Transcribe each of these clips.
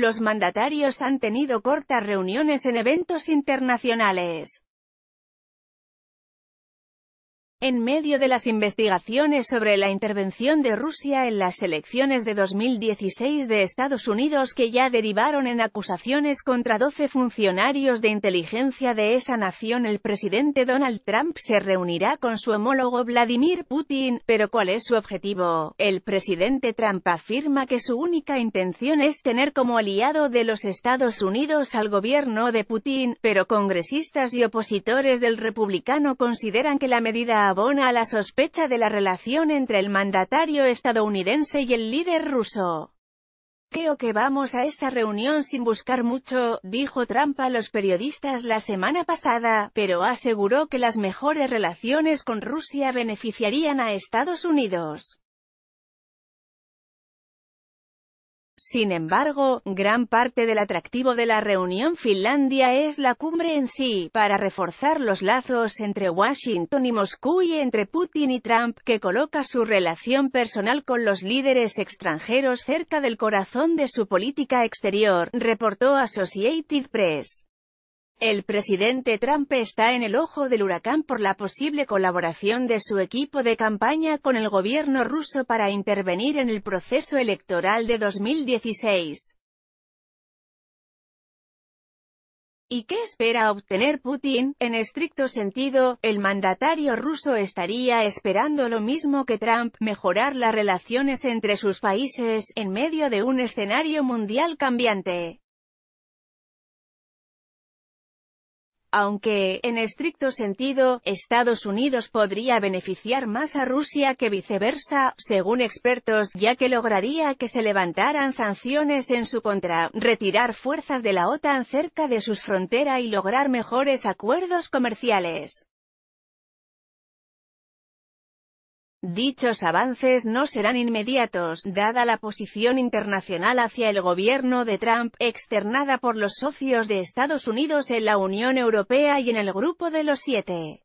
Los mandatarios han tenido cortas reuniones en eventos internacionales. En medio de las investigaciones sobre la intervención de Rusia en las elecciones de 2016 de Estados Unidos que ya derivaron en acusaciones contra 12 funcionarios de inteligencia de esa nación el presidente Donald Trump se reunirá con su homólogo Vladimir Putin, pero ¿cuál es su objetivo? El presidente Trump afirma que su única intención es tener como aliado de los Estados Unidos al gobierno de Putin, pero congresistas y opositores del republicano consideran que la medida abona a la sospecha de la relación entre el mandatario estadounidense y el líder ruso. Creo que vamos a esa reunión sin buscar mucho, dijo Trump a los periodistas la semana pasada, pero aseguró que las mejores relaciones con Rusia beneficiarían a Estados Unidos. Sin embargo, gran parte del atractivo de la reunión Finlandia es la cumbre en sí, para reforzar los lazos entre Washington y Moscú y entre Putin y Trump, que coloca su relación personal con los líderes extranjeros cerca del corazón de su política exterior, reportó Associated Press. El presidente Trump está en el ojo del huracán por la posible colaboración de su equipo de campaña con el gobierno ruso para intervenir en el proceso electoral de 2016. ¿Y qué espera obtener Putin? En estricto sentido, el mandatario ruso estaría esperando lo mismo que Trump, mejorar las relaciones entre sus países, en medio de un escenario mundial cambiante. Aunque, en estricto sentido, Estados Unidos podría beneficiar más a Rusia que viceversa, según expertos, ya que lograría que se levantaran sanciones en su contra, retirar fuerzas de la OTAN cerca de sus fronteras y lograr mejores acuerdos comerciales. Dichos avances no serán inmediatos, dada la posición internacional hacia el gobierno de Trump, externada por los socios de Estados Unidos en la Unión Europea y en el Grupo de los Siete.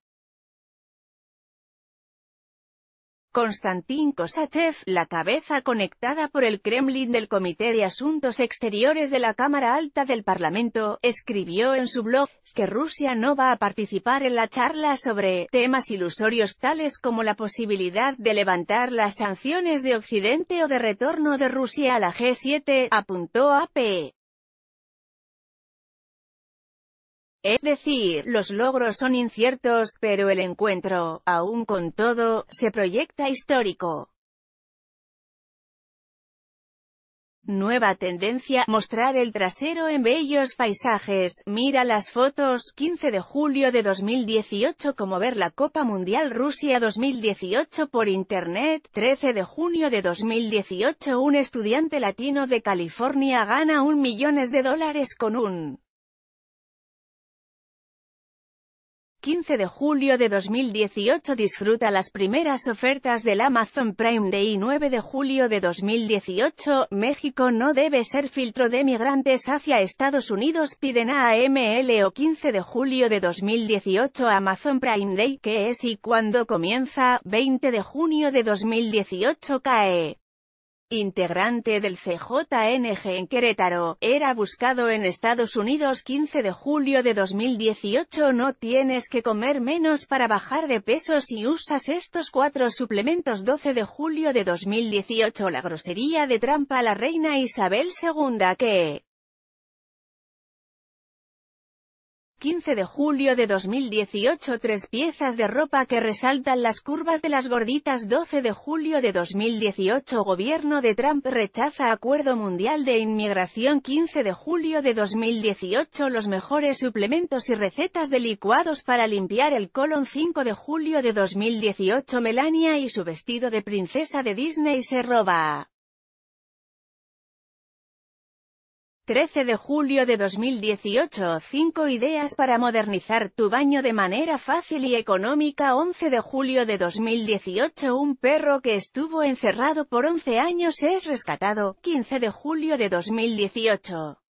Konstantin Kosachev, la cabeza conectada por el Kremlin del Comité de Asuntos Exteriores de la Cámara Alta del Parlamento, escribió en su blog, que Rusia no va a participar en la charla sobre temas ilusorios tales como la posibilidad de levantar las sanciones de Occidente o de retorno de Rusia a la G7, apuntó AP. E. Es decir, los logros son inciertos, pero el encuentro, aún con todo, se proyecta histórico. Nueva tendencia, mostrar el trasero en bellos paisajes, mira las fotos, 15 de julio de 2018 como ver la Copa Mundial Rusia 2018 por internet, 13 de junio de 2018 un estudiante latino de California gana un millones de dólares con un 15 de julio de 2018 Disfruta las primeras ofertas del Amazon Prime Day 9 de julio de 2018 México no debe ser filtro de migrantes hacia Estados Unidos Piden a AML o 15 de julio de 2018 Amazon Prime Day que es y cuando comienza 20 de junio de 2018 cae integrante del CJNG en Querétaro, era buscado en Estados Unidos 15 de julio de 2018 No tienes que comer menos para bajar de peso si usas estos cuatro suplementos 12 de julio de 2018 La grosería de trampa a La reina Isabel II que 15 de julio de 2018 Tres piezas de ropa que resaltan las curvas de las gorditas 12 de julio de 2018 Gobierno de Trump rechaza Acuerdo Mundial de Inmigración 15 de julio de 2018 Los mejores suplementos y recetas de licuados para limpiar el colon 5 de julio de 2018 Melania y su vestido de princesa de Disney se roba. 13 de julio de 2018 5 ideas para modernizar tu baño de manera fácil y económica 11 de julio de 2018 Un perro que estuvo encerrado por 11 años es rescatado 15 de julio de 2018